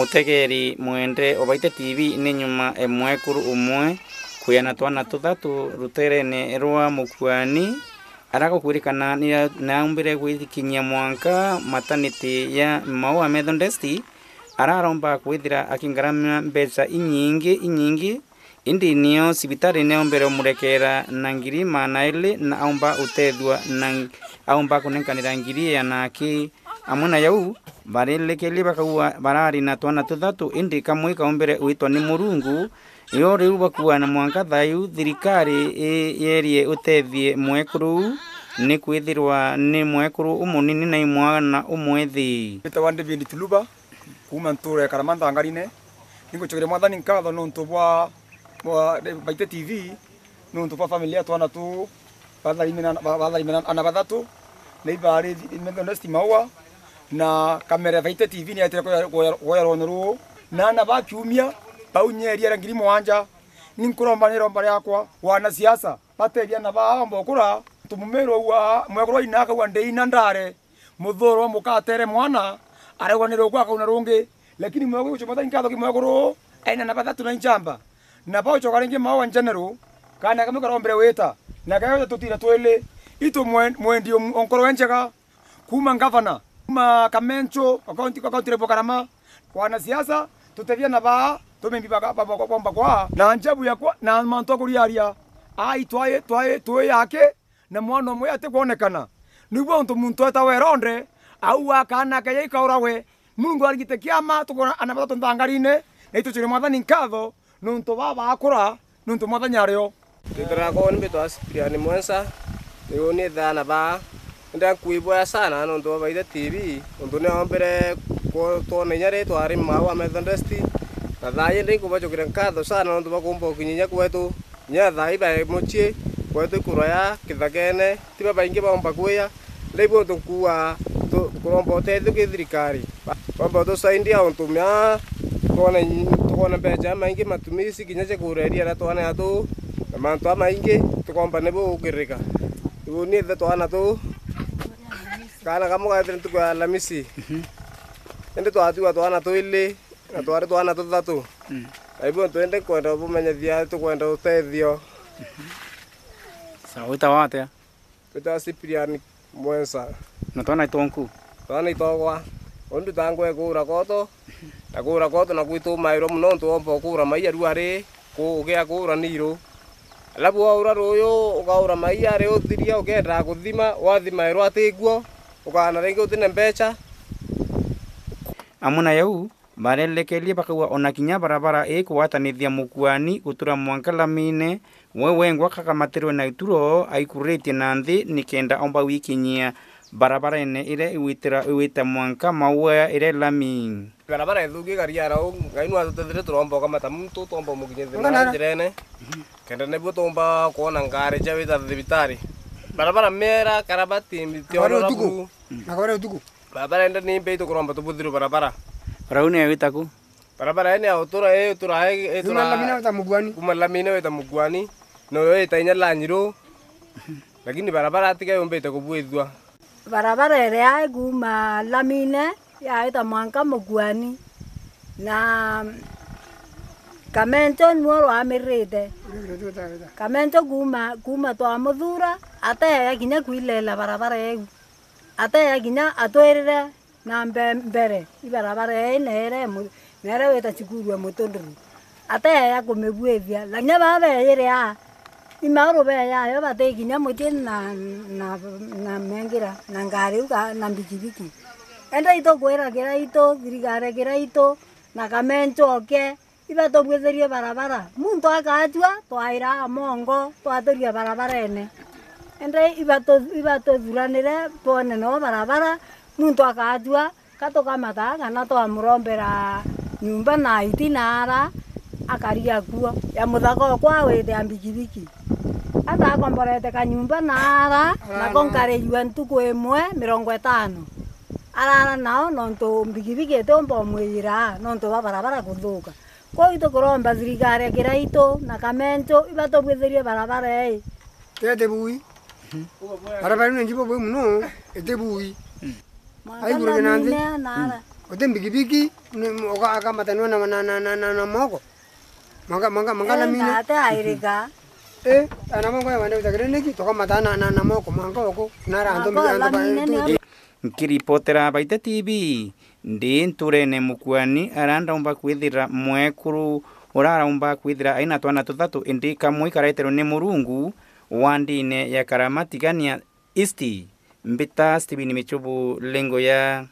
mutegeri mwende obaite tv ninyuma nyuma kuru umwe kuyana twana tuthatu ruterene rwa mukwani aragukwirikana nambire gwithikinyia mwanka mataniti ya maua methodesti araromba kwithira akingaramia mbeca inyingi inyingi indi nio sibitari neombere omurekera na ngiri mana ili na aumba utethwa na aumba kunenkanira ngiri yanaki amwe na yau varelekeli vakaua varari na twana tuthatu indi kamwe kaumbere uitwa ni murungu yo riu vakuwa na mwanka thayu thirikari yerie utethie mwekuru ni kwithirwa ni mwekuru umunini na imwana umwethi itawa ndivindi tuluba kuma ntura karama nthangarine ninguchukire mwathani nkatho nuntu bwa baite tv nuntu bwa family ya twana tu batharime na bathatu na ibari imethondo stimaua na kamera vaite tv ni atira kuyarwo na na ba kiumia ba unyeri ya ngirimo ninkuromba ni nkuromba ni romba yakwa wana siasa pate bateria na ba ambo kula tumumero wa mwegurwa inaka wa ndeina ndare muthurwa mukatere mwana are wa ni kwa kuna rungi lakini mwegurwa chomata inkatho kimwegurwa aina na bathatu na njamba na ba bau chokaringi mawa general kana kama karombere weta na kayo tutira twele itu mwendi onkoro enjega kuma ngavana ma kamencho kwa kaunti kwa kaunti karama kwa wanasiasa tutevia na baa tumembibaga kwamba kwa kwa na njabu kwa na manto kuriaria ai twaye twaye tuwe yake na mwana mwe ate kuonekana niguo ntu muntu etawe ronde au akana keya ikaurawe mungu arigite kiama tukona ana matoto ndangarine na ituchire mwathani nkatho nuntu baba akura nuntu mwathani ario ndithiragwo nĩ mbĩtwa cipiriani mwensa nĩũ nĩ thana baa nda boya sana no ndo baida tv ndo ne ambere ko to ne nyare to ari mawa me resti, na thaye ndi kubacho kira katho sana ndo bakumbo kinyinya kwetu nya thai ba mochie kwetu kuraya kene, tiba baingi baomba kuya leibo ndo kua, to kurombo te ndo ke ba omba to ma onto ya ma tone tone beja ya maingi matumisi kinyache ria na tone atu na mantu maingi tukomba nebo ukirika ibu ni the ana tu kanaamu athie ntuku ya lamisi mhm. indi twatia twana tuili na mhm. twari twanatuthatu tuiwedayeiawenda utethowwwwdutangura tur tmairwauura maiura iru alauaurayu uaura maiari uira ukendaga kuthima wathimairw atiguo ukana rengi utine mbecha amuna yau barelekelie bakaua ona kinya barabara ikuwatanithia mukuani gutura mwankalamine wewengwa kakamatirwe na ituro aikuritie na nthi nikenda omba wikinyia barabara-ene ire iwitira iwite mwanka maua ire lami barabara ithungi gariara u ngai nu atutethire turomba ukamata muntu twomba mukinyi thina njira mhm. kenda nibuo tomba kuona ngari ja wita thibitari barabara mera karabati mitiororabu nakore utuku barabara enda ni mbeito kuromba tubuthiru barabara rauni ewitaku barabara ene autura e utura e utura eh, eh, lamina weta muguani kuma lamina weta muguani no yo tainya inya lanyiru lakini barabara atika yo mbeite kubwithwa barabara ere kuma lamine ya eta mwanka muguani na kamento nuoro amirite kamenjo kuma kuma twa muthura ateega kinya kwilela barabara eu ateega kinya atwirire na mbere ibarabara ei nere nere wita cikurua mutunduru ateea kumibuithia lakinya babeyiria imarubeyayo bate kinya muti na, na, na mengira na ngari uka, na mbikibiki enda ito kwiragira ito thirigaregira ito na kamenjo oke okay ithe tobwetherie barabara muntu akachua twaira mongo twaturia barabara-ene ende iba tuthuranire no barabara muntu akachua katukamata kana twamurombera nyumba na iti nara akaria kuo ya muthaka okwa awite ya mbikibiki atakomborete kanyumba nara nako ntuku imwe mirongo itano arara nao nontu mbikibiki iti umpomwira nontu wa barabara kuthuka kwa itu kuromba thirikari kira itu na kamentu ibatubwithirie barabara ii tete bui barabara ino njibo bui muno ite bui aiguru gina nthi ute mbigibigi akamataniwa na, na, na, na, na, na moko manga manga manga na mine ate airika eh ana moko ya wende takire niki tokamata na, na, na moko manga oko nara antu mbiganda ba nkiripotera baite tv ndi nturene mukwani umba kwithira mwekuru umba kwithira aina twana tuthatu indi kamwe ikaraitero ni murungu wandine ya karamatigania isti mbita stibini michubu lengo ya